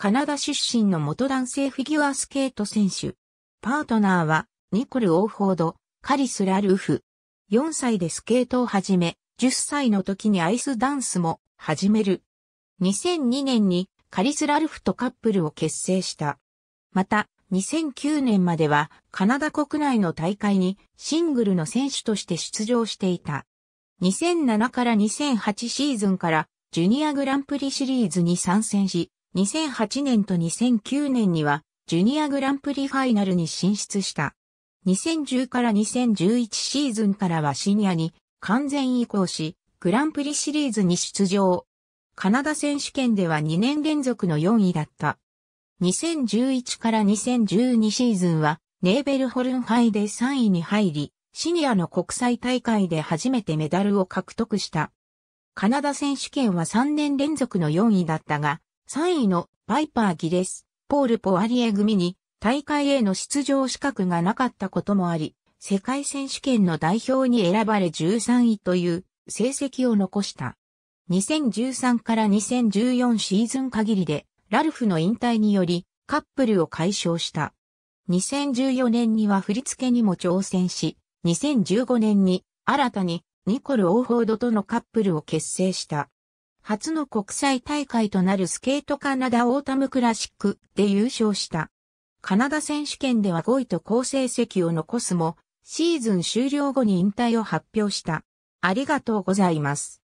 カナダ出身の元男性フィギュアスケート選手。パートナーは、ニコル・オーフォード、カリス・ラルフ。4歳でスケートを始め、10歳の時にアイスダンスも始める。2002年にカリス・ラルフとカップルを結成した。また、2009年まではカナダ国内の大会にシングルの選手として出場していた。2007から2008シーズンからジュニアグランプリシリーズに参戦し、2008年と2009年には、ジュニアグランプリファイナルに進出した。2010から2011シーズンからはシニアに完全移行し、グランプリシリーズに出場。カナダ選手権では2年連続の4位だった。2011から2012シーズンは、ネーベルホルン杯で3位に入り、シニアの国際大会で初めてメダルを獲得した。カナダ選手権は3年連続の4位だったが、3位のバイパーギレス、ポール・ポアリエ組に大会への出場資格がなかったこともあり、世界選手権の代表に選ばれ13位という成績を残した。2013から2014シーズン限りで、ラルフの引退によりカップルを解消した。2014年には振り付けにも挑戦し、2015年に新たにニコル・オーフォードとのカップルを結成した。初の国際大会となるスケートカナダオータムクラシックで優勝した。カナダ選手権では5位と好成績を残すも、シーズン終了後に引退を発表した。ありがとうございます。